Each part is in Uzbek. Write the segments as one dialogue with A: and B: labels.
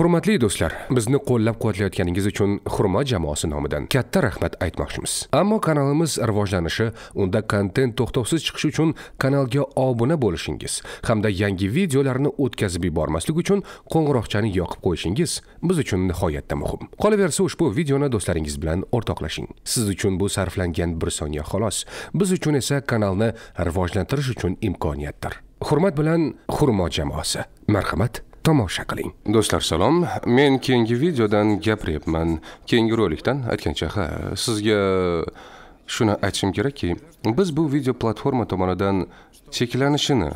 A: hurmatli do'stlar bizni qo'llab quvvatlayotganingiz uchun hurmat jamoasi nomidan katta rahmat aytmoqchimiz ammo kanalimiz rivojlanishi unda kontent to'xtovsiz chiqishi uchun kanalga obuna bo'lishingiz hamda yangi videolarni o'tkazib yubormaslik uchun qo'ng'iroqchani yoqib qo'yishingiz biz uchun nihoyatda muhim qolaversa ushbu videoni do'stlaringiz bilan o'rtoqlashing siz uchun bu sarflangan bir soniya xolos biz uchun esa kanalni rivojlantirish uchun imkoniyatdir hurmat bilan hurmo jamoasi marhamat tomosha qiling do'stlar salom men keyingi videodan gapiryapman keyingi rolikdan aytgancha ha sizga shuni aytishim kerakki biz bu video platforma tomonidan cheklanishini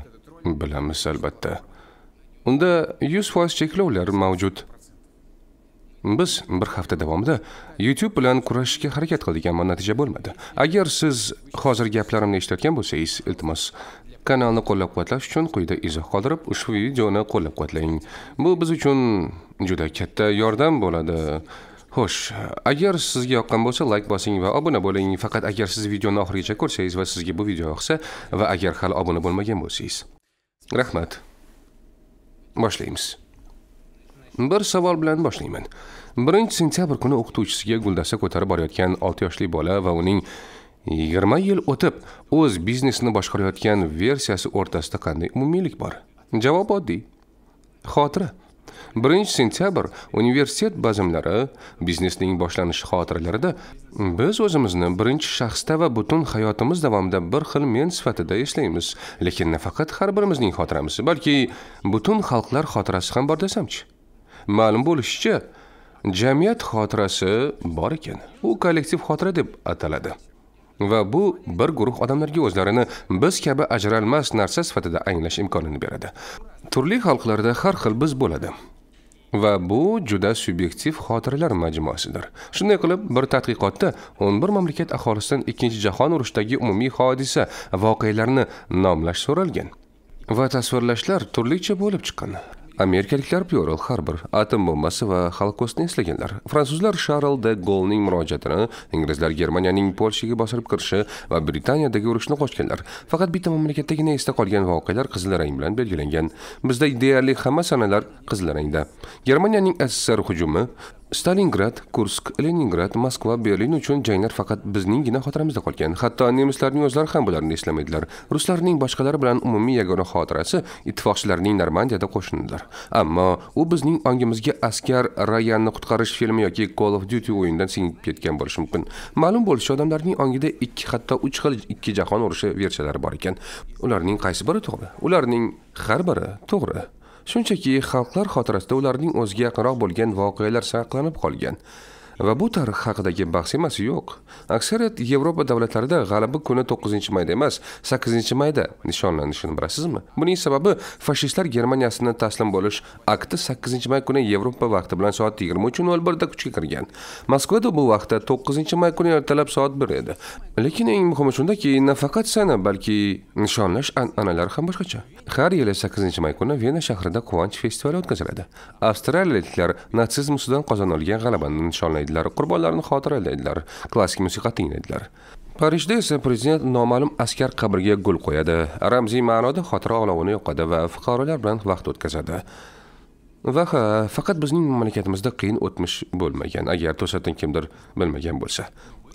A: bilamiz albatta unda 100% cheklovlar mavjud biz bir hafta davomida youtube bilan kurashishga harakat qildik ammo natija bo'lmadi agar siz hozir gaplarimni eshitayotgan bo'lsangiz iltimos Kanalni qo'llab-quvvatlash uchun quyida izoh qoldirib, ushbu videoni qo'llab-quvvatlang. Bu biz uchun juda katta yordam bo'ladi. Xo'sh, agar sizga yoqqan bo'lsa, like bosing va obuna bo'ling. Faqat agar siz videoni oxirigacha ko'rsangiz va sizga bu video yoqsa va agar hali obuna bo'lmagan bo'lsangiz. Rahmat. Boshlaymiz. Bir savol bilan boshlayman. 1 sentyabr kuni o'qituvchisiga guldasta ko'tarib borayotgan 6 yoshli bola va uning yigirma yil o'tib o'z biznesini boshqarayotgan versiyasi o'rtasida qanday umumiylik bor javob oddiy xotira birinchi sentyabr universitet bazmlari biznesning boshlanishi xotiralarida biz o'zimizni birinchi shaxsda va butun hayotimiz davomida bir xil men sifatida eslaymiz lekin nafaqat har birimizning xotiramiz balki butun xalqlar xotirasi ham bor desamchi ma'lum bo'lishicha jamiyat xotirasi bor ekan u kollektiv xotira deb ataladi va bu bir guruh odamlarga o'zlarini biz kabi ajralmas narsa sifatida anglash imkonini beradi turli xalqlarda har xil biz bo'ladi va bu juda subyektiv xotiralar majmuasidir shunday qilib bir tadqiqotda 11 mamlakat aholisidan ikkinchi jahon urushidagi umumiy hodisa voqealarni nomlash so'ralgan va tasvirlashlar turlicha bo'lib chiqqan amerikaliklar pyerl harbor atom bombasi va xolokostni eslaganlar fransuzlar sharl de golning murojaatini inglizlar germaniyaning polshaga bosilib kirishi va britaniyadagi urushni qochganlar faqat bitta mamlakatdagina esda qolgan voqealar qizil rang bilan belgilangan bizda deyarli hamma sanalar qizil rangda germaniyaning sssr hujumi stalingrad kursk leningrad moskva berlin uchun janglar faqat bizninggina xotiramizda qolgan hatto nemislarning o'zlari ham bularni eslamaydilar ruslarning boshqalar bilan umumiy yagona xotirasi ittifoqchilarning normandiyada qo'shinidir ammo u bizning ongimizga askar rayanni qutqarish filmi yoki call of duty o'yinidan singib ketgan bo'lishi mumkin ma'lum bo'lishicha odamlarning ongida ikki hatto uch xil ikki jahon urushi versiyalari bor ekan ularning qaysi biri to'g'ri ularning har biri to'g'ri shunchaki xalqlar xotirasida ularning o'ziga yaqinroq bo'lgan voqealar saqlanib qolgan va bu tarix haqidagi bahs emas yo'q aksariyat yevropa davlatlarida g'alaba kuni 9 mayda emas 8 mayda nishonlanishini bilasizmi buning sababi fashistlar germaniyasini taslim bo'lish akti 8 may kuni yevropa vaqti bilan soat 23:01 da kuchga kirgan moskvada bu vaqtda 9 may kuni ertalab soat 1 edi lekin eng muhimi shundaki nafaqat sana balki nishonlash an'analari ham boshqacha har yili 8 may kuni vena shahrida quvonch festivali o'tkaziladi avstraliyaliklar natsizm ustidan qozonilgan g'alabani nishonlaydi tinglaydilar qurbonlarni xotirlaydilar klassik musiqa tinglaydilar parijda esa prezident noma'lum askar qabriga gul qo'yadi ramziy ma'noda xotira olovini yoqadi va fuqarolar bilan vaqt o'tkazadi va ha faqat bizning mamlakatimizda qiyin o'tmish bo'lmagan agar to'satdan kimdir bilmagan bo'lsa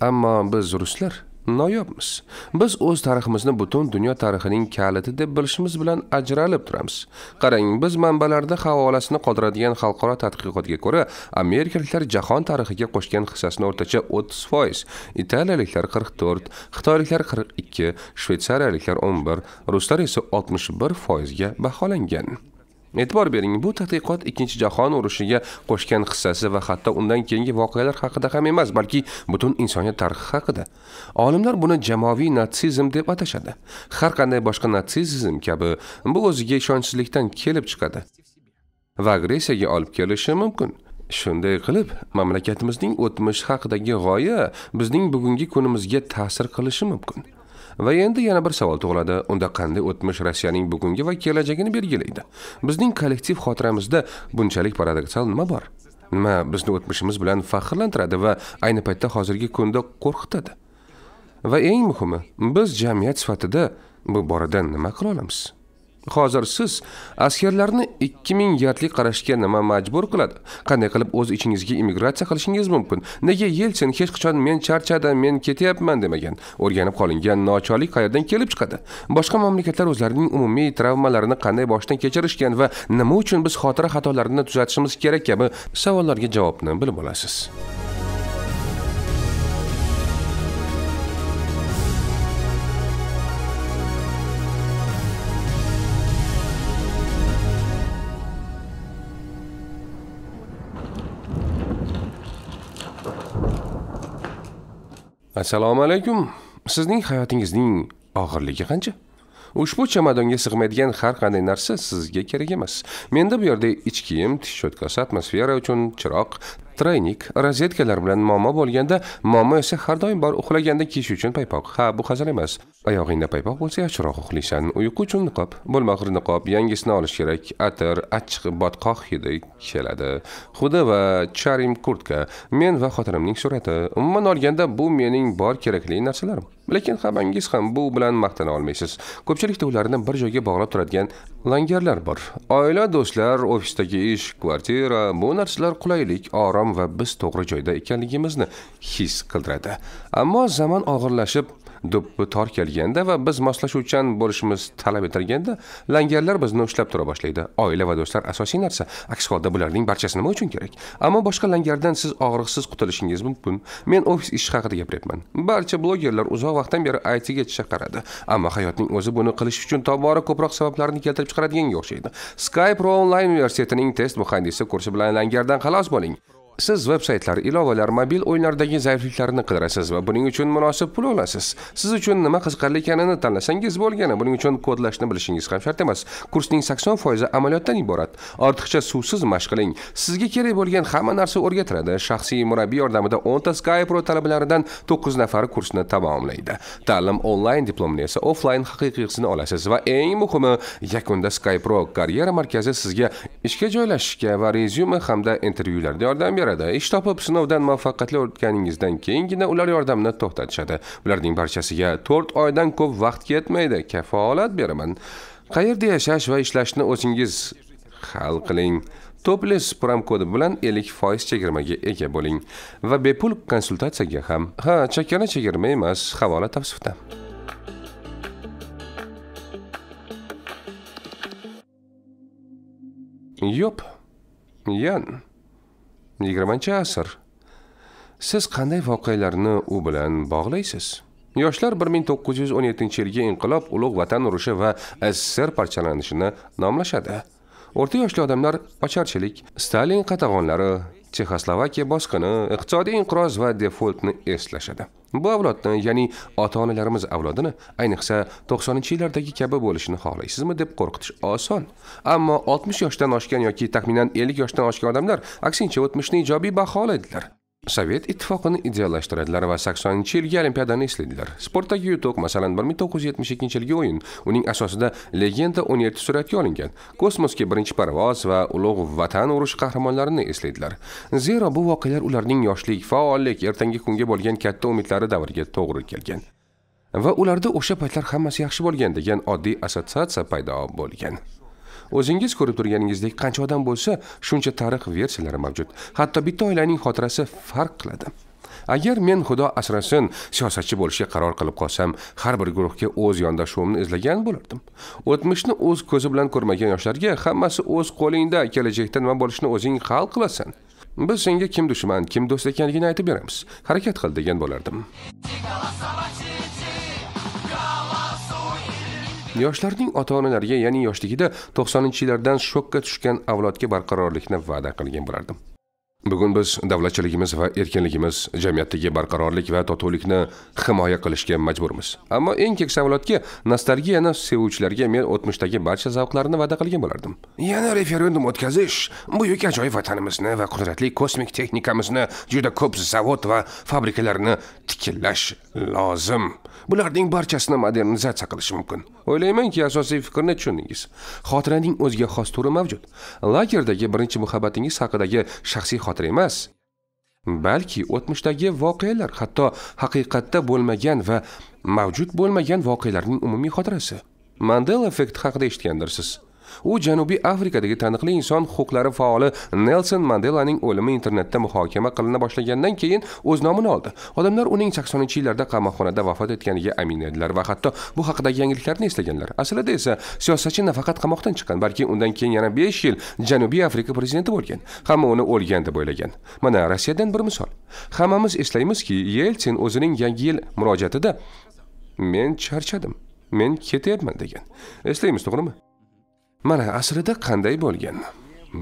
A: ammo biz ruslar noyobmiz biz o'z tariximizni butun dunyo tarixining kaliti deb bilishimiz bilan ajralib turamiz qarang biz manbalarda havolasini qoldiradigan xalqaro tadqiqotga ko'ra amerikaliklar jahon tarixiga qo'shgan hissasini o'rtacha o'ttiz foiz italiyaliklar qirq to'rt xitoyliklar qirq ikki shvetsariyaliklar o'n bir ruslar esa oltmish bir foizga baholangan E'tibor bering, bu tadqiqot Ikkinchi jahon urushiga qo'shgan hissasi va hatto undan keyingi voqealar haqida ham emas, balki butun insoniyat tarixi haqida. Olimlar buni jamoaviy natsizm deb atashadi. Har qanday boshqa natsizm kabi bu o'ziga ishonchsizlikdan kelib chiqadi va agressiyaga olib kelishi mumkin. Shunday qilib, mamlakatimizning o'tmish haqidagi g'oya bizning bugungi kunimizga ta'sir qilishi mumkin. Va endi yana bir savol tug'iladi. Unda qanday o'tmish Rossiyaning bugungi va kelajagini belgilaydi? Bizning kollektiv xotiramizda bunchalik paradoksal nima bor? Nima bizni o'tmishimiz bilan faxrlantiradi va ayni paytda hozirgi kunda qo'rqitadi? Va eng muhimi, biz jamiyat sifatida bu borada nima qila olamiz? hozir siz askarlarni 2000 yardlik qarashga nima majbur qiladi qanday qilib o'z ichingizga immigratsiya qilishingiz mumkin nega yelsin hech qachon men charchadim men ketyapman demagan o'rganib qolingan nochorlik qayerdan kelib chiqadi boshqa mamlakatlar o'zlarining umumiy travmalarini qanday boshdan kechirishgan va nima uchun biz xotira xatolarini tuzatishimiz kerak kabi savollarga javobni bilib olasiz assalomu alaykum sizning hayotingizning og'irligi qancha ushbu chamadonga sig'maydigan har qanday narsa sizga kerak emas menda bu yerda ich kiyim tish cho'tkasi atmosfera uchun chiroq treyning rozetkalar bilan muammo bo'lganda muammo esa har doim bor uxlaganda kiyish uchun paypoq ha bu hazil emas oyog'ingda paypoq bo'lsa yaxshiroq uxlaysan uyqu uchun niqob bo'lmag'ir niqob yangisini olish kerak atir achchiq botqoq hidi keladi huda va charim kurtka men va xotinimning surati umuman olganda bu mening bor kerakli narsalarim lekin hammangiz ham bu bilan maqtana olmaysiz ko'pchilikda ularni bir joyga bog'lab turadigan langarlar bor oila do'stlar ofisdagi ish kvartira bu narsalar qulaylik orom va biz to'g'ri joyda ekanligimizni his qildiradi ammo zamon og'irlashib do'ppi tor kelganda va biz moslashuvchan bo'lishimiz talab etilganda langarlar bizni ushlab tura boshlaydi oila va do'stlar asosiy narsa aks holda bularning barchasi nima uchun kerak ammo boshqa langardan siz og'riqsiz qutulishingiz mumkin men ofis ishi haqida gapiryapman barcha blogerlar uzoq vaqtdan beri ga tisha qaradi ammo hayotning o'zi buni qilish uchun tobora ko'proq sabablarni keltirib chiqaradiganga o'xshaydi skype onlayn universitetining test muhandisi kursi bilan langardan xalos bo'ling siz veb-saytlar ilovalar mobil o'yinlardagi zaifliklarni qidirasiz va buning uchun munosib pul olasiz siz uchun nima qiziqarli ekanini tanlasangiz bo'lgani buning uchun kodlashni bilishingiz ham shart emas kursning 80 foizi amaliyotdan iborat ortiqcha suvsiz mashq qiling sizga kerak bo'lgan hamma narsa o'rgatiladi shaxsiy murabbiy yordamida 10 ta sky pro talabalaridan 9 nafari kursni tamomlaydi ta'lim onlayn diplomni esa offlayn haqiqiysini olasiz va eng muhimi yakunda sky pro karyera markazi sizga ishga joylashishga va rezyume hamda intervyularda yordam beradi orada ish topib sinovdan muvaffaqiyatli o'tganingizdan keyingina ular yordamni to'xtatishadi ularning barchasiga to'rt oydan ko'p vaqt ketmaydi kafolat beraman qayerda yashash va ishlashni o'zingiz hal qiling Topless prom kodi bilan 50% chegirmaga ega bo'ling va bepul konsultatsiyaga ham. Ha, chakana chegirma emas, havola tavsifda. Yo'p. Yan. yigirmanchi asr siz qanday voqealarni u bilan bog'laysiz yoshlar 1917 yilgi inqilob ulug' vatan urushi va sssr parchalanishini nomlashadi o'rta yoshli odamlar ocharchilik stalin qatag'onlari chexoslovakiya bosqini iqtisodiy inqiroz va defoltni eslashadi bu avlodni ya'ni ota onalarimiz avlodini ayniqsa to'qsoninchi yillardagi kabi bo'lishini xohlaysizmi deb qo'rqitish oson ammo oltmish yoshdan oshgan yoki taxminan ellik yoshdan oshgan odamlar aksincha o'tmishni ijobiy baholaydilar sovet ittifoqini ideallashtiradilar va saksoninchi yilgi olimpiadani eslaydilar sportdagi yutuq masalan bir ming to'qqiz yuz yetmish ikkinchi yilgi o'yin uning asosida legenda o'n yetti suratga olingan kosmosga birinchi parvoz va ulug' vatan urushi qahramonlarini eslaydilar zero bu voqealar ularning yoshlik faollik ertangi kunga bo'lgan katta umidlari davriga to'g'ri kelgan va ularda o'sha paytlar hammasi yaxshi bo'lgan degan oddiy assotsiatsiya paydo bo'lgan o'zingiz ko'rib turganingizdek qancha odam bo'lsa shuncha tarix versiyalari mavjud hatto bitta oilaning xotirasi farq qiladi agar men xudo asrasin siyosatchi bo'lishga qaror qilib qolsam har bir guruhga o'z yondashuvimni izlagan bo'lardim o'tmishni o'z ko'zi bilan ko'rmagan yoshlarga hammasi o'z qo'lingda kelajakda nima bo'lishini o'zing hal qilasan biz senga kim dushman kim do'st ekanligini aytib beramiz harakat qil degan bo'lardim yoshlarning ota onalariga ya'ni yoshligida to'qsoninchi yillardan shokka tushgan avlodga barqarorlikni va'da qilgan bo'lardim bugun biz davlatchiligimiz va erkinligimiz jamiyatdagi barqarorlik va totuvlikni himoya qilishga majburmiz ammo eng keksa avlodga nostalgiyani sevuvchilarga men o'tmishdagi barcha zavqlarni va'da qilgan bo'lardim yana referendum o'tkazish buyuk ajoyib vatanimizni va qudratli kosmik texnikamizni juda ko'p zavod va fabrikalarni tikillash lozim bularning barchasini modernizatsiya qilish mumkin o'ylaymanki asosiy fikrni tushundingiz xotiraning o'ziga xos turi mavjud lagerdagi birinchi muhabbatingiz haqidagi shaxsiy xotira emas balki o'tmishdagi voqealar hatto haqiqatda bo'lmagan va mavjud bo'lmagan voqealarning umumiy xotirasi mandela effekti haqida eshitgandirsiz u janubiy afrikadagi taniqli inson huquqlari faoli nelson mandelaning o'limi internetda muhokama qilina boshlagandan keyin o'z nomini oldi odamlar uning saksoninchi yillarda qamoqxonada vafot etganiga amin edilar va hatto bu haqidagi yangiliklarni eslaganlar aslida esa siyosatchi nafaqat qamoqdan chiqqan balki undan keyin yana besh yil janubiy afrika prezidenti bo'lgan hamma uni o'lgan deb o'ylagan mana rossiyadan bir misol hammamiz eslaymizki yeltsin o'zining yangi yil murojaatida men charchadim men ketyapman degan eslaymiz to'g'rimi mana aslida qanday bo'lgan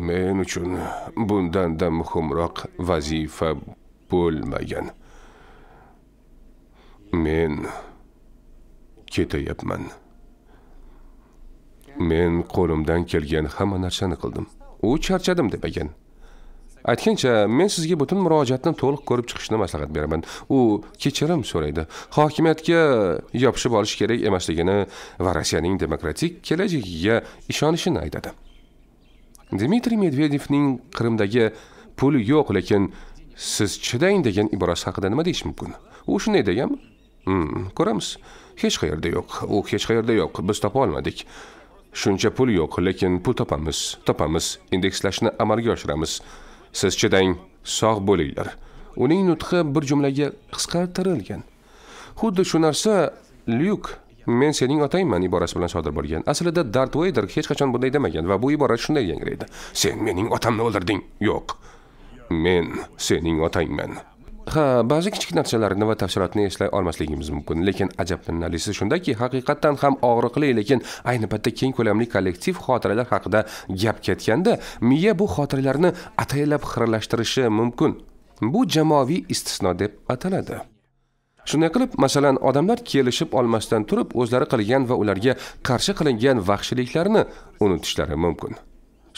A: men uchun bundanda muhimroq vazifa bo'lmagan men ketayapman men qo'limdan kelgan hamma narsani qildim u charchadim demagan aytgancha men sizga butun murojaatni to'liq ko'rib chiqishni maslahat beraman u kechirim so'raydi hokimiyatga yopishib olish kerak emasligini va rossiyaning demokratik kelajagiga ishonishini aytadi dmitriy medvedevning qrimdagi pul yo'q lekin siz chidang degan iborasi haqida nima deyish mumkin u shunday deganmi hmm, ko'ramiz hech qayerda yo'q u hech qayerda yo'q biz topa olmadik shuncha pul yo'q lekin pul topamiz topamiz indekslashni amalga oshiramiz Siz chidang, sog' bo'linglar. Uning nutqi bir jumlaga qisqartirilgan. Xuddi shu narsa Lyuk men sening otangman iborasi bilan sodir bo'lgan. Aslida Darth Vader hech qachon bunday demagan va bu ibora shunday yangraydi. Sen mening otamni o'ldirding. Yo'q. Men sening otangman. ha ba'zi kichik narsalarni va tafsilotni eslay olmasligimiz mumkin lekin ajablanarlisi shundaki haqiqatdan ham og'riqli lekin ayni paytda keng ko'lamli kollektiv xotiralar haqida gap ketganda miya bu xotiralarni ataylab xiralashtirishi mumkin bu jamoaviy istisno deb ataladi shunday qilib masalan odamlar kelishib olmasdan turib o'zlari qilgan va ularga qarshi qilingan vahshiyliklarni unutishlari mumkin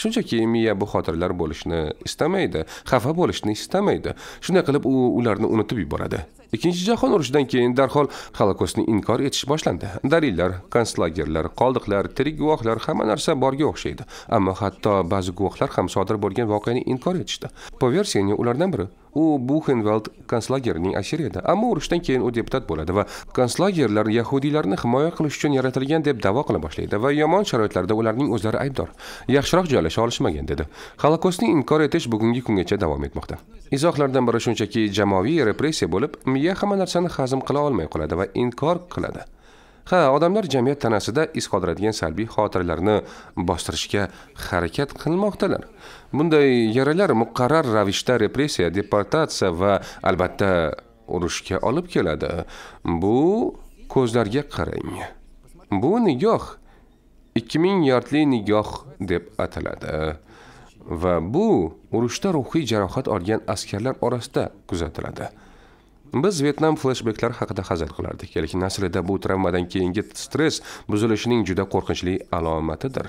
A: shunchaki miya bu xotiralar bo'lishni istamaydi xafa bo'lishni istamaydi shunday qilib u ularni unutib yuboradi ikkinchi jahon urushidan keyin darhol xolokostni inkor etish boshlandi dalillar konslagerlar qoldiqlar tirik guvohlar hamma narsa borga o'xshaydi ammo hatto ba'zi guvohlar ham sodir bo'lgan voqeani inkor etishdi poversiyani ulardan biri u buxenveld konslagerining ashiri edi ammo urushdan keyin u deputat bo'ladi va konslagerlar yahudiylarni himoya qilish uchun yaratilgan deb da'vo qila boshlaydi va yomon sharoitlarda ularning o'zlari aybdor yaxshiroq joylasha olishmagan dedi xolokostni inkor etish bugungi kungacha davom etmoqda izohlardan biri shunchaki jamoaviy repressiya bo'lib miya hamma narsani hazm qila olmay qoladi va inkor qiladi ha odamlar jamiyat tanasida iz qoldiradigan salbiy xotiralarni bostirishga harakat qilmoqdalar bunday yaralar muqarrar ravishda repressiya deportatsiya va albatta urushga olib keladi bu ko'zlarga qarang bu nigoh 2000 yardli nigoh deb ataladi va bu urushda ruhiy jarohat olgan askarlar orasida kuzatiladi biz vyetnam fleshbeklari haqida hazil qilardik lekin aslida bu travmadan keyingi stress buzilishining juda qo'rqinchli alomatidir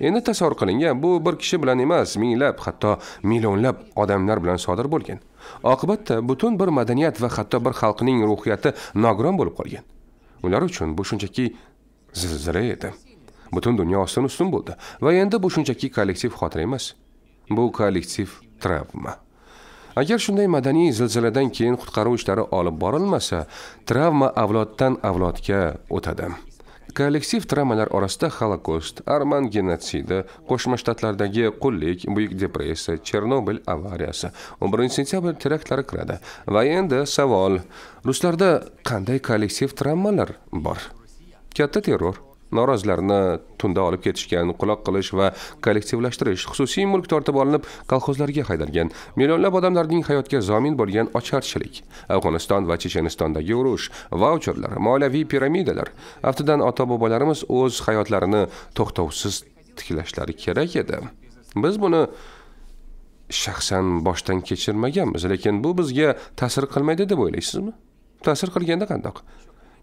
A: endi tasavvur qiling bu bir kishi bilan emas minglab hatto millionlab odamlar bilan sodir bo'lgan oqibatda butun bir madaniyat va hatto bir xalqning ruhiyati nogiron bo'lib qolgan ular uchun bu shunchaki zilzila edi butun dunyo ostin ustun bo'ldi va endi bu shunchaki kollektiv xotira emas bu kollektiv travma agar shunday madaniy zilziladan keyin qutqaruv ishlari olib borilmasa travma avloddan avlodga o'tadi kollektiv travmalar orasida holokost arman genotsidi qo'shma shtatlardagi qullik buyuk depressiya chernobil avariyasi 11 sentyabr teraktlari kiradi va endi savol ruslarda qanday kollektiv travmalar bor katta terror norozlarni tunda olib ketishgan quloq qilish va kollektivlashtirish xususiy mulk tortib olinib kolxozlarga haydalgan millionlab odamlarning hayotga zomin bo'lgan ocharchilik afg'oniston va chechenistondagi urush vaucherlar moliyaviy piramidalar aftidan ota bobolarimiz o'z hayotlarini to'xtovsiz tiklashlari kerak edi biz buni shaxsan boshdan kechirmaganmiz lekin bu bizga ta'sir qilmaydi deb o'ylaysizmi ta'sir qilganda qandoq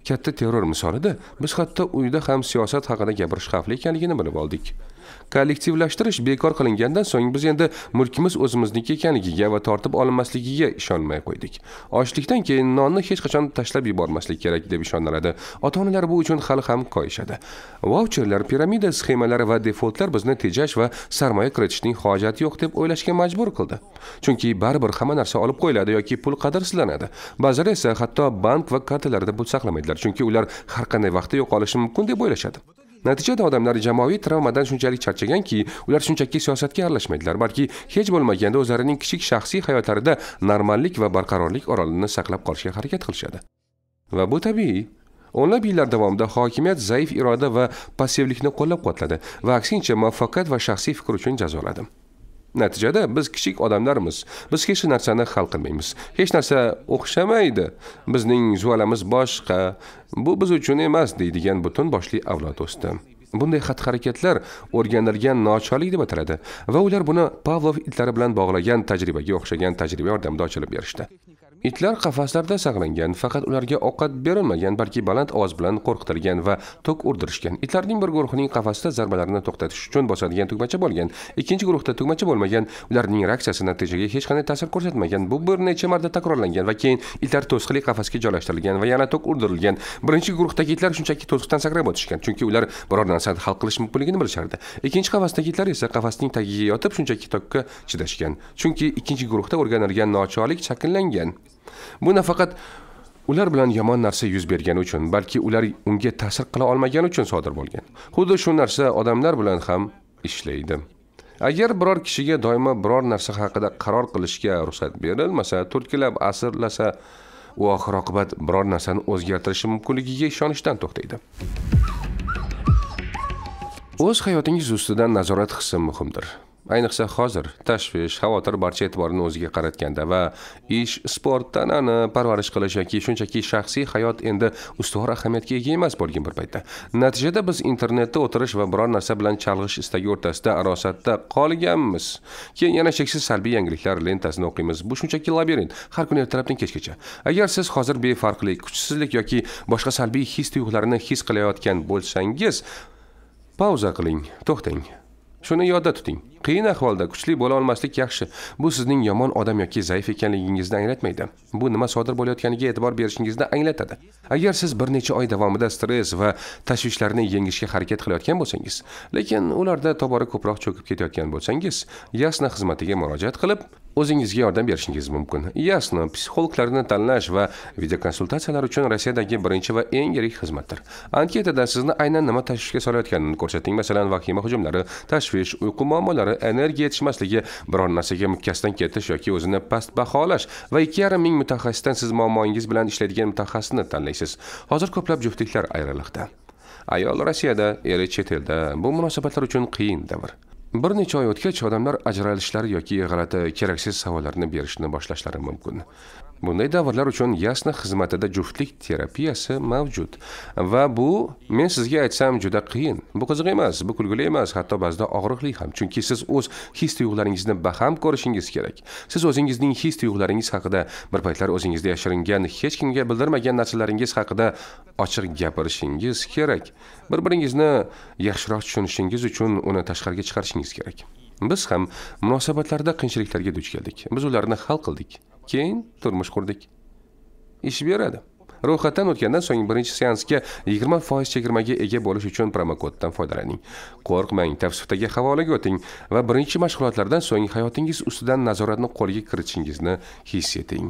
A: katta terror misolida biz hatto uyda ham siyosat haqida gapirish xavfli ekanligini bilib oldik kollektivlashtirish bekor qilingandan so'ng biz endi mulkimiz o'zimizniki ekanligiga va tortib olinmasligiga ishonmay qo'ydik ochlikdan keyin nonni hech qachon tashlab yubormaslik kerak deb ishoniladi ota onalar bu uchun hali ham koyishadi vaucherlar piramida sxemalari va defoltlar bizni tejash va sarmoya kiritishning hojati yo'q deb o'ylashga majbur qildi chunki baribir hamma narsa olib qo'yiladi yoki pul qadrsizlanadi ba'zilar esa hatto bank va kartalarda pul saqlamaydilar chunki ular har qanday vaqtda yo'qolishi mumkin deb o'ylashadi natijada odamlar jamoaviy travmadan shunchalik charchaganki ular shunchaki siyosatga aralashmaydilar balki hech bo'lmaganda o'zlarining kichik shaxsiy hayotlarida normallik va barqarorlik oralig'ini saqlab qolishga harakat qilishadi va bu tabiiy o'nlab yillar davomida hokimiyat zaif iroda va passivlikni qo'llab quvvatladi va aksincha muvaffaqiyat va shaxsiy fikr uchun jazoladi natijada biz kichik odamlarmiz biz hech narsani hal qilmaymiz hech narsa o'xshamaydi bizning zuvalamiz boshqa bu biz uchun emas deydigan butun boshli avlod o'sdi bunday xatti harakatlar o'rganilgan nochorlik deb ataladi va ular buni pavlov itlari bilan bog'lagan tajribaga o'xshagan tajriba yordamida ochilib berishdi Itlar qafaslarda saqlangan, faqat ularga ovqat berilmagan, balki baland ovoz bilan qo'rqitilgan va tok urdirishgan. Itlarning bir guruhining qafasda zarbalarni to'xtatish uchun bosadigan tugmacha bo'lgan, ikkinchi guruhda tugmacha bo'lmagan. Ularning reaksiyasi natijaga hech qanday ta'sir ko'rsatmagan. Bu bir necha marta takrorlangan va keyin itlar to'sqinli qafasga joylashtirilgan va yana tok urdirilgan. Birinchi guruhdagi itlar shunchaki to'siqdan sakrab o'tishgan, chunki ular biror narsani hal qilish mumkinligini bilishardi. Ikkinchi qafasdagi itlar esa qafasning tagiga yotib shunchaki tokka chidashgan, chunki ikkinchi guruhda o'rganilgan nochorlik shakllangan. bu nafaqat ular bilan yomon narsa yuz bergani uchun balki ular unga ta'sir qila olmagani uchun sodir bo'lgan xuddi shu narsa odamlar bilan ham ishlaydi agar biror kishiga doimo biror narsa haqida qaror qilishga ruxsat berilmasa turtkilab asrlasa u oxir oqibat biror narsani o'zgartirishi mumkinligiga ishonishdan to'xtaydi o'z hayotingiz ustidan nazorat hissi muhimdir ayniqsa hozir tashvish xavotir barcha e'tiborni o'ziga qaratganda va ish sport tanani parvarish qilish yoki shunchaki shaxsiy hayot endi ustuvor ahamiyatga ega emas bo'lgan bir paytda natijada biz internetda o'tirish va biror narsa bilan chalg'ish istagi o'rtasida arosatda qolganmiz keyin yana cheksiz salbiy yangiliklar lentasini o'qiymiz bu shunchaki labirint har kuni ertalabdan kechgacha agar siz hozir befarqlik kuchsizlik yoki boshqa salbiy his tuyg'ularini his qilayotgan bo'lsangiz pauza qiling to'xtang shuni yodda tuting qiyin ahvolda kuchli bo'la olmaslik yaxshi bu sizning yomon odam yoki zaif ekanligingizni anglatmaydi bu nima sodir bo'layotganiga e'tibor berishingizni anglatadi agar siz bir necha oy davomida stress va tashvishlarni yengishga harakat qilayotgan bo'lsangiz lekin ularda tobora ko'proq cho'kib ketayotgan bo'lsangiz yasna xizmatiga murojaat qilib o'zingizga yordam berishingiz mumkin yasno psixologlarni tanlash va videokonsultatsiyalar uchun rossiyadagi birinchi va eng yirik xizmatdir anketada sizni aynan nima tashvishga solayotganini ko'rsating masalan vahima hujumlari tashvish uyqu muammolari o'zlari energiya yetishmasligi biron narsaga mukkasidan ketish yoki o'zini past baholash va ikki yarim ming mutaxassisdan siz muammoyingiz bilan ishlaydigan mutaxassisni tanlaysiz hozir ko'plab juftliklar ayriliqda ayol rossiyada eri chet elda bu munosabatlar uchun qiyin davr bir necha oy o'tgach odamlar ajralishlari yoki g'alati keraksiz savollarni berishni boshlashlari mumkin bunday davrlar uchun yasna xizmatida juftlik terapiyasi mavjud va bu men sizga aytsam juda qiyin bu qiziq emas bu kulgili emas hatto ba'zida og'riqli ham chunki siz o'z his tuyg'ularingizni baham ko'rishingiz kerak siz o'zingizning his tuyg'ularingiz haqida bir paytlar o'zingizda yashiringan hech kimga bildirmagan narsalaringiz haqida ochiq gapirishingiz kerak bir biringizni yaxshiroq tushunishingiz uchun uni tashqariga chiqarishingiz kerak biz ham munosabatlarda qiyinchiliklarga duch keldik biz ularni hal qildik keyin turmush qurdik ish beradi ro'yxatdan o'tgandan so'ng birinchi seansga 20 foiz chegirmaga ega bo'lish uchun promokoddan foydalaning qo'rqmang tavsifdagi havolaga o'ting va birinchi mashg'ulotlardan so'ng hayotingiz ustidan nazoratni qo'lga kiritishingizni his eting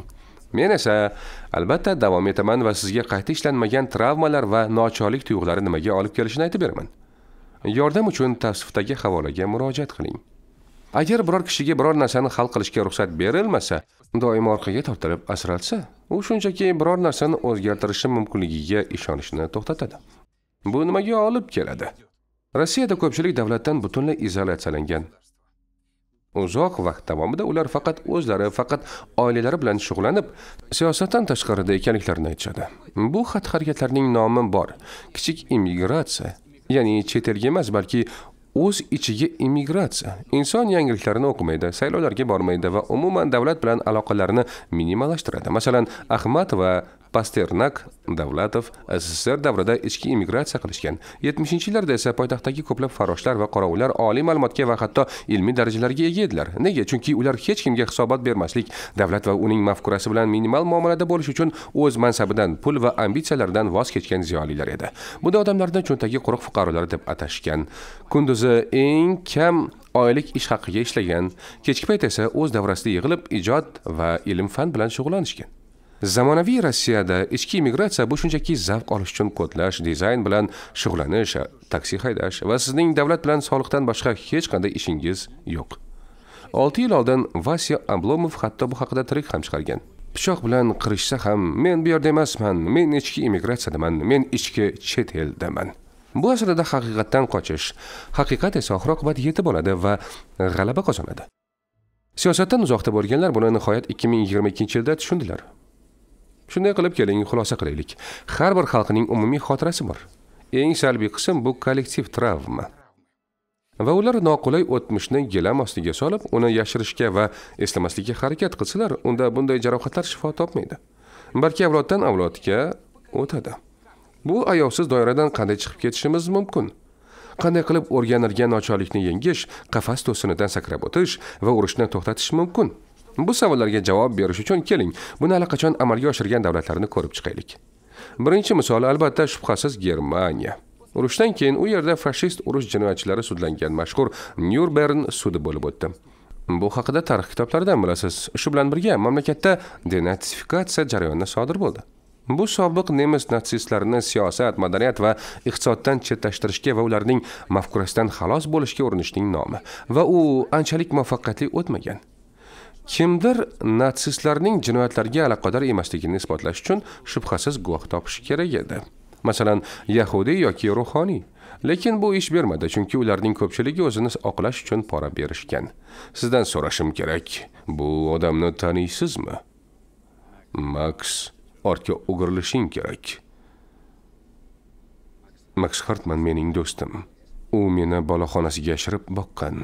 A: men esa albatta davom etaman va sizga qayta ishlanmagan travmalar va nochorlik tuyg'ulari nimaga olib kelishini aytib beraman yordam uchun tavsifdagi havolaga murojaat qiling agar biror kishiga biror narsani hal qilishga ruxsat berilmasa doim orqaga tortilib asralsa u shunchaki biror narsani o'zgartirishi mumkinligiga ishonishni to'xtatadi bu nimaga olib keladi rossiyada ko'pchilik davlatdan butunlay izolyatsiyalangan uzoq vaqt davomida ular faqat o'zlari faqat oilalari bilan shug'ullanib siyosatdan tashqarida ekanliklarini aytishadi bu xatti harakatlarning nomi bor kichik immigratsiya ya'ni chet elga emas balki o'z ichiga immigratsiya inson yangiliklarni o'qimaydi saylovlarga bormaydi va umuman davlat bilan aloqalarini minimallashtiradi masalan ahmad va pasternak davlatov sssr davrida ichki immigratsiya qilishgan yetmishinchi yillarda esa poytaxtdagi ko'plab farroshlar va qorovullar oliy ma'lumotga va hatto ilmiy darajalarga ega edilar nega chunki ular hech kimga hisobot bermaslik davlat va uning mafkurasi bilan minimal muomalada bo'lish uchun o'z mansabidan pul va ambitsiyalaridan voz kechgan ziyolilar edi bunday odamlarni cho'ntagi quruq fuqarolar deb atashgan kunduzi eng kam oylik ish haqiga ishlagan kechki payt esa o'z davrasida yig'ilib ijod va ilm fan bilan shug'ullanishgan zamonaviy rossiyada ichki immigratsiya bu shunchaki zavq olish uchun kodlash dizayn bilan shug'ullanish taksi haydash va sizning davlat bilan soliqdan boshqa hech qanday ishingiz yo'q 6 yil oldin vasya oblomov hatto bu haqida tirik ham chiqargan pichoq bilan qirishsa ham men bu yerda emasman men ichki immigratsiyadaman men ichki chet eldaman bu aslida haqiqatdan qochish haqiqat esa oxir oqibat yetib oladi va g'alaba qozonadi siyosatdan uzoqda bo'lganlar buni nihoyat 2022 yilda tushundilar shunday qilib keling xulosa qilaylik har bir xalqning umumiy xotirasi bor eng salbiy qism bu kollektiv travma va ular noqulay o'tmishni gilam ostiga solib uni yashirishga va eslamaslikka harakat qilsalar unda bunday jarohatlar shifo topmaydi balki avloddan avlodga o'tadi bu ayovsiz doiradan qanday chiqib ketishimiz mumkin qanday qilib o'rganilgan nochorlikni yengish qafas to'sinidan sakrab o'tish va urushni to'xtatish mumkin bu savollarga javob berish uchun keling buni allaqachon amalga oshirgan davlatlarni ko'rib chiqaylik birinchi misol albatta shubhasiz germaniya urushdan keyin u yerda fashist urush jinoyatchilari sudlangan mashhur nyurbern sudi bo'lib o'tdi bu haqida tarix kitoblaridan bilasiz shu bilan birga mamlakatda denatsifikatsiya jarayoni sodir bo'ldi bu sobiq nemis natsistlarini siyosat madaniyat va iqtisoddan chetlashtirishga va ularning mafkurasidan xalos bo'lishga urinishning nomi va u anchalik muvaffaqiyatli o'tmagan kimdir natsistlarning jinoyatlarga aloqador emasligini isbotlash uchun shubhasiz guvoh topishi kerak edi masalan yahudiy yoki ruhoniy lekin bu ish bermadi chunki ularning ko'pchiligi o'zini oqlash uchun pora berishgan sizdan so'rashim kerak bu odamni taniysizmi maks ortga o'girilishing kerak maks hartman mening do'stim u meni boloxonasiga yashirib boqqan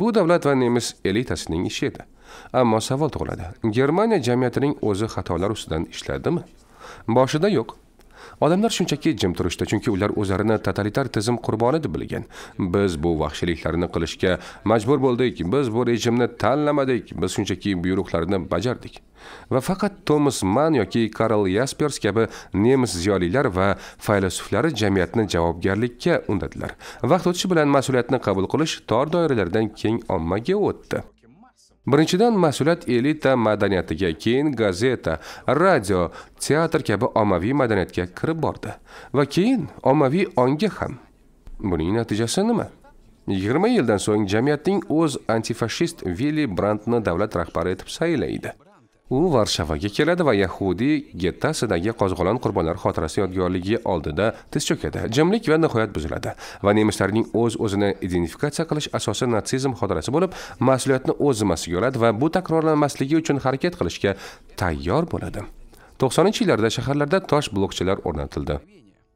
A: bu davlat va nemis elitasining ishi edi ammo savol tug'iladi germaniya jamiyatining o'zi xatolar ustidan ishladimi boshida yo'q odamlar shunchaki jim turishdi chunki ular o'zlarini totalitar tizim qurboni deb bilgan biz bu vahshiyliklarni qilishga majbur bo'ldik biz bu rejimni tanlamadik biz shunchaki buyruqlarni bajardik va faqat tomas man yoki karl yaspers kabi nemis ziyolilar va faylasuflari jamiyatni javobgarlikka undadilar vaqt o'tishi bilan mas'uliyatni qabul qilish tor doiralardan keng ommaga o'tdi birinchidan mas'uliyat elita madaniyatiga keyin gazeta radio teatr kabi ommaviy madaniyatga kirib bordi va keyin ommaviy ongga ham buning natijasi nima yigirma yildan so'ng jamiyatning o'z antifashist vili brandni davlat rahbari etib saylaydi u varshavaga keladi va yahudiy gettasidagi qo'zg'olon qurbonlar xotirasi yodgorligi oldida tiz cho'kadi jimlik va nihoyat buziladi va nemislarning o'z o'zini identifikatsiya qilish asosi natsizm xotirasi bo'lib mas'uliyatni o'z zimmasiga oladi va bu takrorlanmasligi uchun harakat qilishga tayyor bo'ladi to'qsoninchi yillarda shaharlarda tosh blokchalar o'rnatildi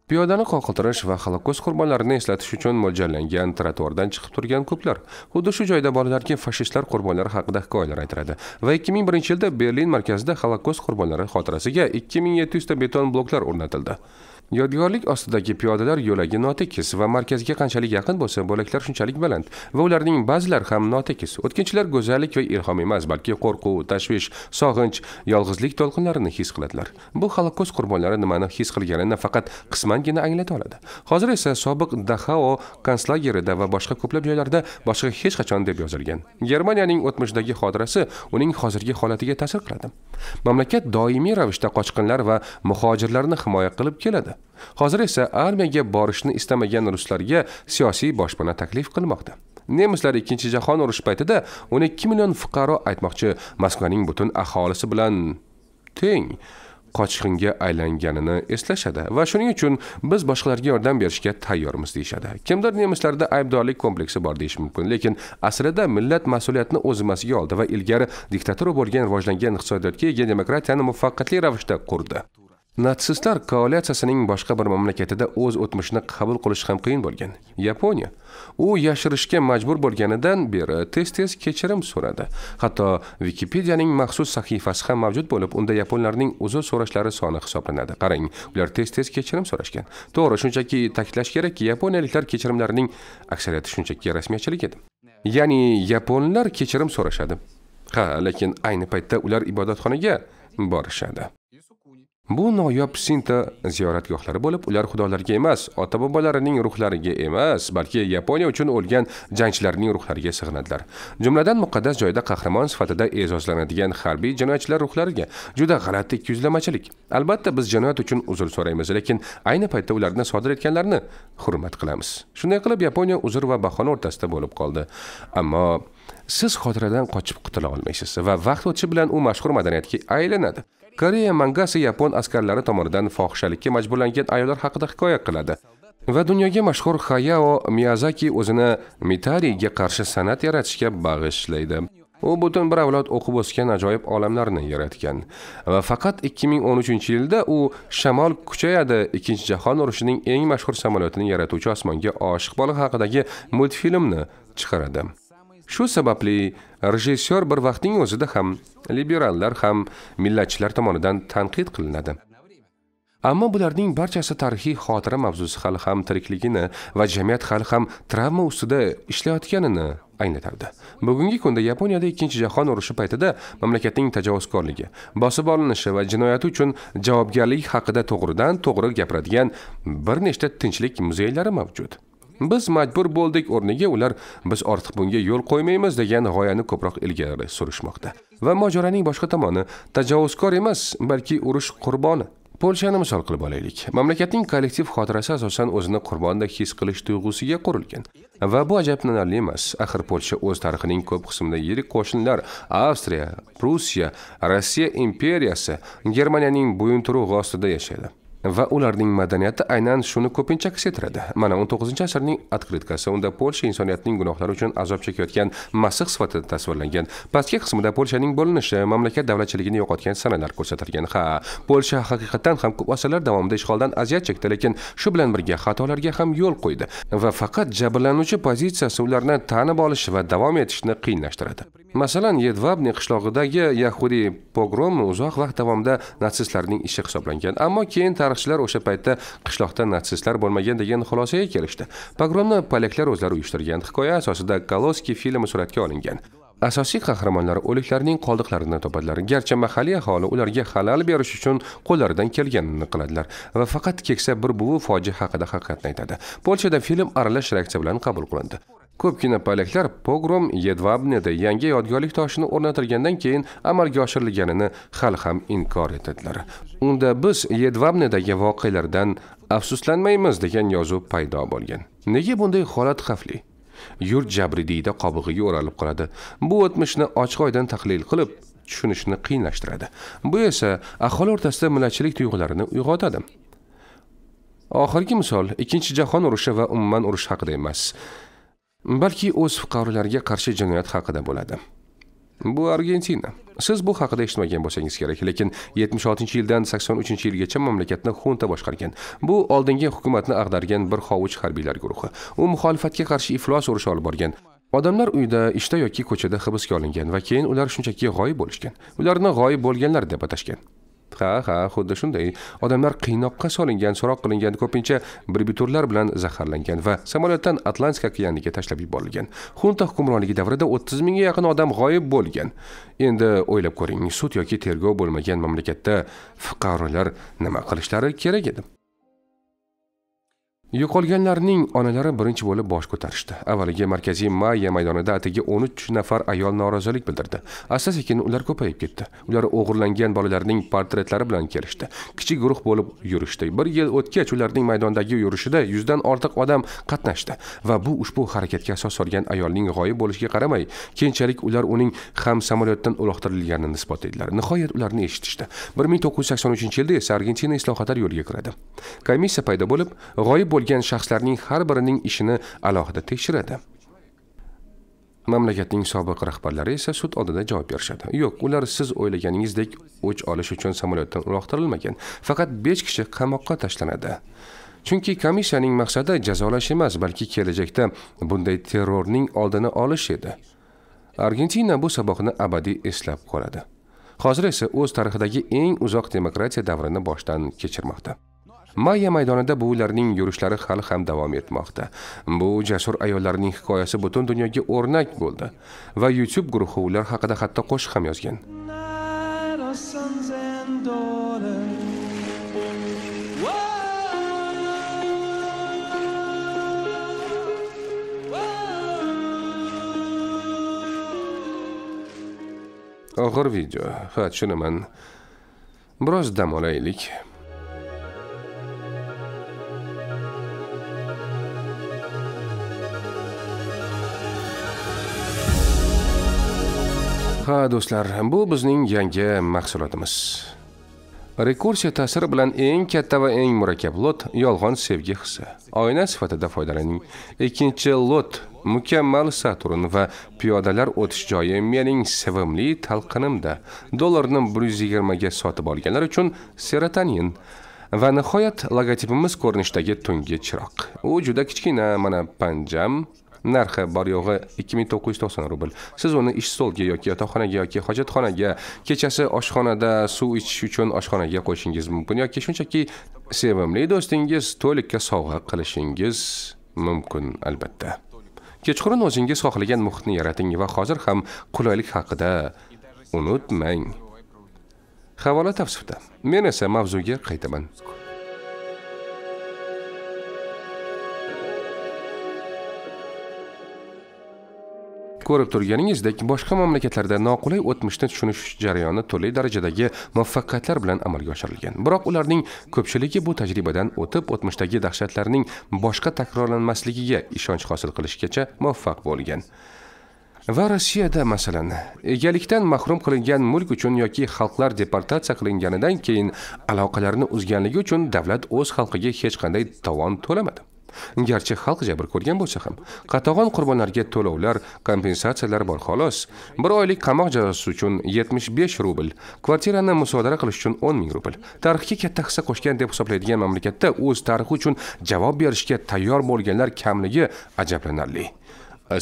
A: piyodani qoqiltirish va holokost qurbonlarini eslatish uchun mo'ljallangan trotuardan chiqib turgan ko'plar xuddi shu joyda bolalarga fashistlar qurbonlari haqida hikoyalar aytiladi va 2001 yilda berlin markazida holokost qurbonlari xotirasiga 2700 ta beton bloklar o'rnatildi yodgorlik ostidagi piyodalar yo'lagi notekis va markazga qanchalik yaqin bo'lsa bo'laklar shunchalik baland va ularning ba'zilar ham notekis o'tkinchilar go'zallik va ilhom emas balki qo'rquv tashvish sog'inch yolg'izlik to'lqinlarini his qiladilar bu holokost qurbonlari nimani his qilganini faqat qismangina anglata oladi hozir esa sobiq dahao konslagerida va boshqa ko'plab joylarda boshqa hech qachon deb yozilgan germaniyaning o'tmishdagi xotirasi uning hozirgi holatiga ta'sir qiladi mamlakat doimiy ravishda qochqinlar va muhojirlarni himoya qilib keladi hozir esa armiyaga borishni istamagan ruslarga siyosiy boshpana taklif qilmoqda nemislar ikkinchi jahon urushi paytida 12 million fuqaro aytmoqchi moskvaning butun aholisi bilan teng qochqinga aylanganini eslashadi va shuning uchun biz boshqalarga yordam berishga tayyormiz deyishadi kimdir nemislarda aybdorlik kompleksi bor deyish mumkin lekin aslida millat mas'uliyatni o'z zimmasiga oldi va ilgari diktatura bo'lgan rivojlangan iqtisodiyotga ega demokratiyani muvaffaqiyatli ravishda qurdi natsistlar koalitsiyasining boshqa bir mamlakatida o'z o'tmishini qabul qilish ham qiyin bo'lgan yaponiya u yashirishga majbur bo'lganidan beri tez tez kechirim so'radi hatto wikipediyaning maxsus sahifasi ham mavjud bo'lib unda yaponlarning uzr so'rashlari soni hisoblanadi qarang ular tez tez kechirim so'rashgan to'g'ri shunchaki ta'kidlash kerakki yaponiyaliklar kechirimlarining aksariyati shunchaki rasmiyatchilik edi ya'ni yaponlar kechirim so'rashadi ha lekin ayni paytda ular ibodatxonaga borishadi Bu noyob Sinta ziyoratgohlari bo'lib, ular xudolarga emas, ota-bobolarining ruhlariga emas, balki Yaponiya uchun o'lgan jangchilarning ruhlariga sig'inadilar. Jumladan muqaddas joyda qahramon sifatida e'zozlanadigan harbiy jinoyatchilar ruhlariga juda g'alati yuzlamachilik. Albatta biz jinoyat uchun uzr so'raymiz, lekin ayni paytda ularni sodir etganlarni hurmat qilamiz. Shunday qilib Yaponiya uzr va bahona o'rtasida bo'lib qoldi. Ammo siz xotiradan qochib qutula olmaysiz va vaqt o'tishi bilan u mashhur madaniyatga aylanadi. Koreya mangasi yapon askarlari tomonidan fohishalikka majburlangan ayollar haqida hikoya qiladi. Va dunyoga mashhur Hayao Miyazaki o'zini Mitariga qarshi san'at yaratishga bag'ishlaydi. U butun bir avlod o'qib o'sgan ajoyib olamlarni yaratgan va faqat 2013-yilda u Shamol kuchayadi 2 jahon urushining eng mashhur samolyotini yaratuvchi osmonga oshiq bola haqidagi multfilmni chiqaradi. Shu sababli rejissyor bir vaqtning o'zida ham liberallar ham millatchilar tomonidan tanqid qilinadi. Ammo bularning barchasi tarixiy xotira mavzusi hali ham tirikligini va jamiyat hali ham travma ustida ishlayotganini anglatardi. Bugungi kunda Yaponiyada 2-jahon urushi paytida mamlakatning tajovuzkorligi, bosib olinishi va jinoyati uchun javobgarlik haqida to'g'ridan-to'g'ri gapiradigan bir nechta tinchlik muzeylari mavjud. Biz majbur bo'ldik o'rniga ular biz ortiq bunga yo'l qo'ymaymiz degan g'oyani ko'proq ilgari surishmoqda. Va mojaroning boshqa tomoni tajovuzkor emas, balki urush qurboni. Polshani misol qilib olaylik. Mamlakatning kollektiv xotirasi asosan o'zini qurbondek his qilish tuyg'usiga qurilgan. Va bu ajablanarli emas. Axir Polsha o'z tarixining ko'p qismida yirik qo'shinlar Avstriya, Prussiya, Rossiya imperiyasi, Germaniyaning bo'yinturug'i ostida yashadi. va ularning madaniyati aynan shuni ko'pincha aks ettiradi mana 19 asrning otkritkasi unda polsha insoniyatning gunohlari uchun azob chekayotgan masih sifatida tasvirlangan pastki qismida polshaning bo'linishi mamlakat davlatchiligini yo'qotgan sanalar ko'rsatilgan ha polsha haqiqatan ham ko'p asrlar davomida ishg'oldan aziyat chekdi lekin shu bilan birga xatolarga ham yo'l qo'ydi va faqat jabrlanuvchi pozitsiyasi ularni tanib olish va davom etishni qiyinlashtiradi masalan yedvabni qishlog'idagi yahudiy pogrom uzoq vaqt davomida natsistlarning ishi hisoblangan ammo keyin tarix tarixchilar o'sha paytda qishloqda natsistlar bo'lmagan degan xulosaga kelishdi pogromni polyaklar o'zlari uyushtirgan hikoya asosida koloski filmi suratga olingan asosiy qahramonlar o'liklarning qoldiqlarini topadilar garchi mahalliy aholi ularga xalal berish uchun qo'llaridan kelganini qiladilar va faqat keksa bir buvi fojia haqida haqiqatni aytadi polshada film aralash reaksiya bilan qabul qilindi ko'pgina polaklar pogrom yedvabneda yangi yodgorlik toshini o'rnatilgandan keyin amalga oshirilganini hali ham inkor etadilar unda biz yedvabnedagi voqealardan afsuslanmaymiz degan yozuv paydo bo'lgan nega bunday holat xavfli yurt jabridiyda qobig'iga o'ralib qoladi bu o'tmishni ochiq oydin tahlil qilib tushunishni qiyinlashtiradi bu esa aholi o'rtasida millatchilik tuyg'ularini uyg'otadi oxirgi misol ikkinchi jahon urushi va umuman urush haqida emas balki o'z fuqarolariga qarshi jinoyat haqida bo'ladi bu argentina siz bu haqida eshitmagan bo'lsangiz kerak lekin 76 yildan 83 yilgacha mamlakatni xunta boshqargan bu oldingi hukumatni ag'dargan bir hovuch harbiylar guruhi u muxolifatga qarshi iflos urush olib borgan odamlar uyda ishda yoki ko'chada hibsga olingan va keyin ular shunchaki g'oyib bo'lishgan ularni g'oyib bo'lganlar deb atashgan ha ha xuddi shunday odamlar qiynoqqa solingan so'roq qilingan ko'pincha birbiturlar bilan zaharlangan va samolyotdan atlantika okeaniga tashlab yuborilgan xunta hukmronligi davrida o'ttiz mingga yaqin odam g'oyib bo'lgan endi o'ylab ko'ring sud yoki tergov bo'lmagan mamlakatda fuqarolar nima qilishlari kerak edi yo'qolganlarning onalari birinchi bo'lib bosh ko'tarishdi avvaliga markaziy maya maydonida atigi 13 nafar ayol norozilik bildirdi asta sekin ular ko'payib ketdi ular o'g'irlangan bolalarning portretlari bilan kelishdi kichik guruh bo'lib yurishdi bir yil o'tgach ularning maydondagi yurishida 100 dan ortiq odam qatnashdi va bu ushbu harakatga asos solgan ayolning g'oyib bo'lishiga qaramay keyinchalik ular uning ham samolyotdan uloqtirilganini isbotladilar nihoyat ularni eshitishdi 1983 yilda esa argentina islohotlar yo'lga kiradi komissiya paydo bo'lib g'oyib bo'lgan shaxslarning har birining ishini alohida tekshiradi mamlakatning sobiq rahbarlari esa sud oldida javob berishadi yo'q ular siz o'ylaganingizdek o'ch olish uchun samolyotdan uloqtirilmagan faqat 5 kishi qamoqqa tashlanadi chunki komissiyaning maqsadi jazolash emas balki kelajakda bunday terrorning oldini olish edi argentina bu saboqni abadiy eslab qoladi hozir esa o'z tarixidagi eng uzoq demokratiya davrini boshdan kechirmoqda Maya maydonida bu ularning yurishlari hali ham davom etmoqda. Bu jasur ayollarning hikoyasi butun dunyoga o'rnak bo'ldi va YouTube guruhi ular haqida hatto qo'shiq ham yozgan. og'ir video ha tushunaman biroz dam olaylik ha do'stlar bu bizning yangi mahsulotimiz rekursiya ta'siri bilan eng katta va eng murakkab lot yolg'on sevgi hissi oyna sifatida foydalaning ikkinchi lot mukammal saturn va piyodalar o'tish joyi mening sevimli talqinimda dollarni 120 ga sotib olganlar uchun serotonin va nihoyat logotipimiz ko'rinishidagi tungi chiroq u juda kichkina mana panjam narxi bor yo'g'i 2990 rubl siz uni ish stolga yoki yotoqxonaga yoki hojatxonaga kechasi oshxonada suv ichish uchun oshxonaga qo'yishingiz mumkin yoki shunchaki sevimli do'stingiz to'likka sovg'a qilishingiz mumkin albatta kechqurun o'zingiz xohlagan muhitni yarating va hozir ham qulaylik haqida unutmang havola tavsifda men esa mavzuga qaytaman ko'rib turganingizdek boshqa mamlakatlarda noqulay o'tmishni tushunish jarayoni turli darajadagi muvaffaqiyatlar bilan amalga oshirilgan biroq ularning ko'pchiligi bu tajribadan o'tib o'tmishdagi dahshatlarning boshqa takrorlanmasligiga ishonch hosil qilishgacha muvaffaq bo'lgan va rossiyada masalan egalikdan mahrum qilingan mulk uchun yoki xalqlar deportatsiya qilinganidan keyin aloqalarini uzganligi uchun davlat o'z xalqiga hech qanday tovon to'lamadi garchi xalq jabr ko'rgan bo'lsa ham qatag'on qurbonlarga to'lovlar kompensatsiyalar bor xolos bir oylik qamoq jazosi uchun 75 rubl kvartirani musodara qilish uchun 10 ming rubl tarixga katta hissa qo'shgan deb hisoblaydigan mamlakatda o'z tarixi uchun javob berishga tayyor bo'lganlar kamligi ajablanarli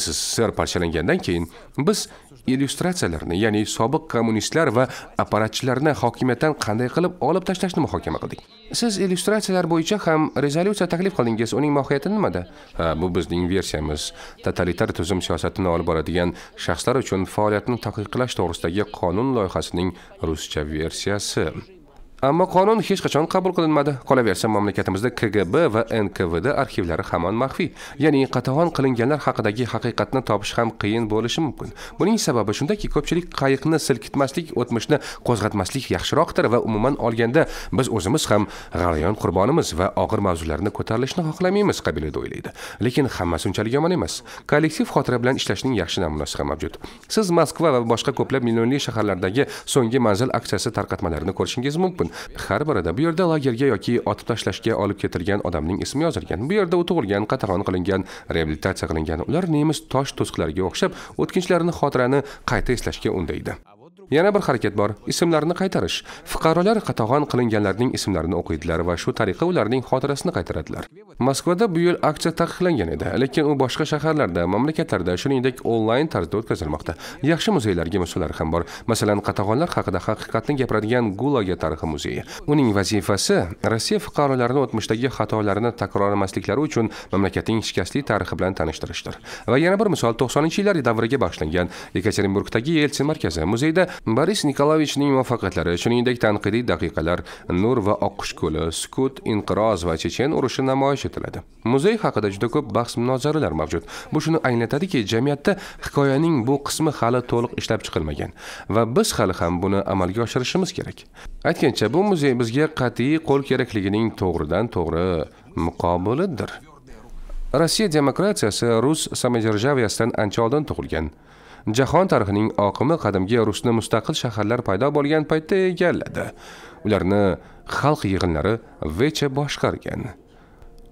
A: sssr parchalangandan keyin biz illyustratsiyalarni, ya'ni sobiq kommunistlar va apparatchilarni hokimiyatdan qanday qilib olib tashlashni muhokama qildik. Siz illyustratsiyalar bo'yicha ham rezolyutsiya taklif qildingiz. Uning mohiyati nimada? Ha, bu bizning versiyamiz. Totalitar tuzum siyosatini olib boradigan shaxslar uchun faoliyatni taqiqlash to'g'risidagi qonun loyihasining ruscha versiyasi. Ammo qonun hech qachon qabul qilinmadi. Qolaversa, mamlakatimizda KGB va NKVD arxivlari hamon maxfiy, ya'ni qatag'on qilinganlar haqidagi haqiqatni topish ham qiyin bo'lishi mumkin. Buning sababi shundaki, ko'pchilik qayiqni silkitmaslik, o'tmishni qo'zg'atmaslik yaxshiroqdir va umuman olganda biz o'zimiz ham g'alayon qurbonimiz va og'ir mavzularni ko'tarilishni xohlamaymiz qabilida o'ylaydi. Lekin hammasi unchalik yomon emas. Kollektiv xotira bilan ishlashning yaxshi namunasi ham mavjud. Siz Moskva va boshqa ko'plab millionli shaharlardagi so'nggi manzil aksiyasi tarqatmalarini ko'rishingiz mumkin. har birida bu yerda lagerga yoki otib tashlashga olib ketilgan odamning ismi yozilgan bu yerda u tug'ilgan qatag'on qilingan reabilitatsiya qilingan ular nemis tosh to'siqlariga o'xshab o'tkinchilarni xotirani qayta eslashga undaydi Yana bir harakat bor, ismlarni qaytarish. Fuqarolar qatag'on qilinganlarning ismlarini o'qiydilar va shu tariqa ularning xotirasini qaytaradilar. Moskvada bu yil aksiya taqiqlangan edi, lekin u boshqa shaharlarda, mamlakatlarda, shuningdek onlayn tarzda o'tkazilmoqda. Yaxshi muzeylarga misollar ham bor. Masalan, qatag'onlar haqida haqiqatni gapiradigan Gulaga tarixi muzeyi. Uning vazifasi Rossiya fuqarolarini o'tmishdagi xatolarini takrorlamasliklari uchun mamlakatning shikastli tarixi bilan tanishtirishdir. Va yana bir misol 90-yillar davriga bag'ishlangan Yekaterinburgdagi Yeltsin markazi muzeyda Boris Nikolayevichning muvaffaqiyatlari, shuningdek tanqidiy daqiqalar, nur va oqqush ko'li, sukut, inqiroz va chechen urushi namoyish etiladi muzey haqida juda ko'p bahs munozaralar mavjud bu shuni anglatadiki jamiyatda hikoyaning bu qismi hali to'liq ishlab chiqilmagan va biz hali ham buni amalga oshirishimiz kerak aytgancha bu muzey bizga qat'iy qo'l kerakligining to'g'ridan to'g'ri muqobilidir rossiya demokratiyasi rus samodержавиясidan ancha oldin tug'ilgan jahon tarixining oqimi qadimgi rusni mustaqil shaharlar paydo bo'lgan paytda egalladi ularni xalq yig'inlari vecha boshqargan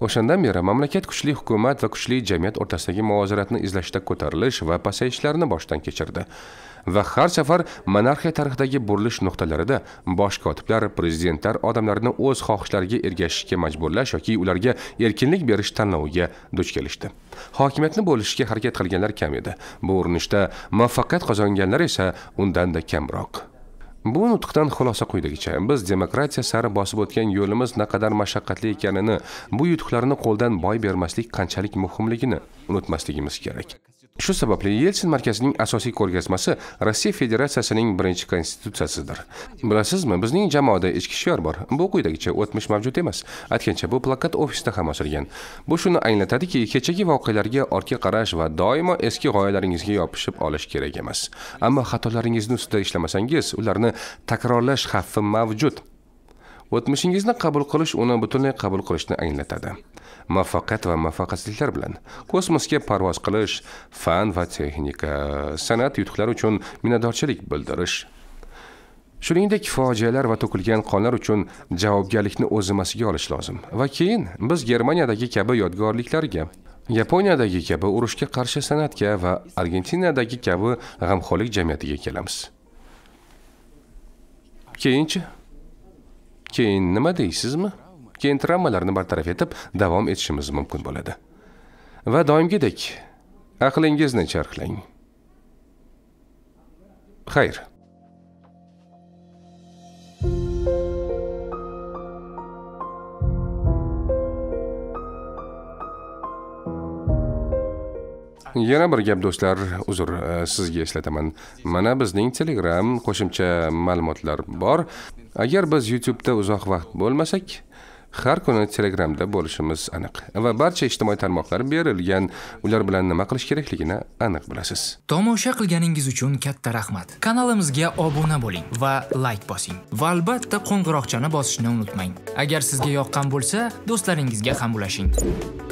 A: o'shandan beri mamlakat kuchli hukumat va kuchli jamiyat o'rtasidagi muvozanatni izlashda ko'tarilish va pasayishlarni boshdan kechirdi va har safar monarxiya tarixidagi burilish nuqtalarida bosh kotiblar prezidentlar odamlarni o'z xohishlariga ergashishga majburlash yoki ularga erkinlik berish tanloviga duch kelishdi hokimiyatni bo'lishishga harakat qilganlar kam edi bu urinishda muvaffaqiyat qozonganlar esa undanda kamroq bu nutqdan xulosa quyidagicha biz demokratiya sari bosib o'tgan yo'limiz naqadar mashaqqatli ekanini bu yutuqlarni qo'ldan boy bermaslik qanchalik muhimligini unutmasligimiz kerak shu sababli yelsin markazining asosiy ko'rgazmasi rossiya federatsiyasining birinchi konstitutsiyasidir bilasizmi bizning jamoada ichki shior bor bu quyidagicha o'tmish mavjud emas aytgancha bu plakat ofisda ham osilgan bu shuni anglatadiki kechagi voqealarga orqa qarash va doimo eski g'oyalaringizga yopishib olish kerak emas ammo xatolaringizni ustida ishlamasangiz ularni takrorlash xavfi mavjud o'tmishingizni qabul qilish uni butunlay qabul qilishni anglatadi muvaffaqiyat va muvaffaqiyatsizliklar bilan kosmosga parvoz qilish fan va texnika san'at yutuqlari uchun minnatdorchilik bildirish shuningdek fojialar va to'kilgan qonlar uchun javobgarlikni o'z zimmasiga olish lozim va keyin biz germaniyadagi kabi yodgorliklarga yaponiyadagi kabi urushga qarshi san'atga va argentinadagi kabi g'amxo'rlik jamiyatiga kelamiz keyinchi keyin nima deysizmi keyin travmalarni bartaraf etib davom etishimiz mumkin bo'ladi va doimgidek aqlingizni charxlang xayr yana bir gap do'stlar uzr e, sizga eslataman mana bizning telegram qo'shimcha ma'lumotlar bor agar biz youtubeda uzoq vaqt bo'lmasak har kuni telegramda bo'lishimiz aniq va barcha ijtimoiy tarmoqlar berilgan ular bilan nima qilish kerakligini aniq bilasiz tomosha qilganingiz uchun katta rahmat kanalimizga obuna bo'ling va layk bosing va albatta qo'ng'iroqchani bosishni unutmang agar sizga yoqqan bo'lsa do'stlaringizga ham ulashing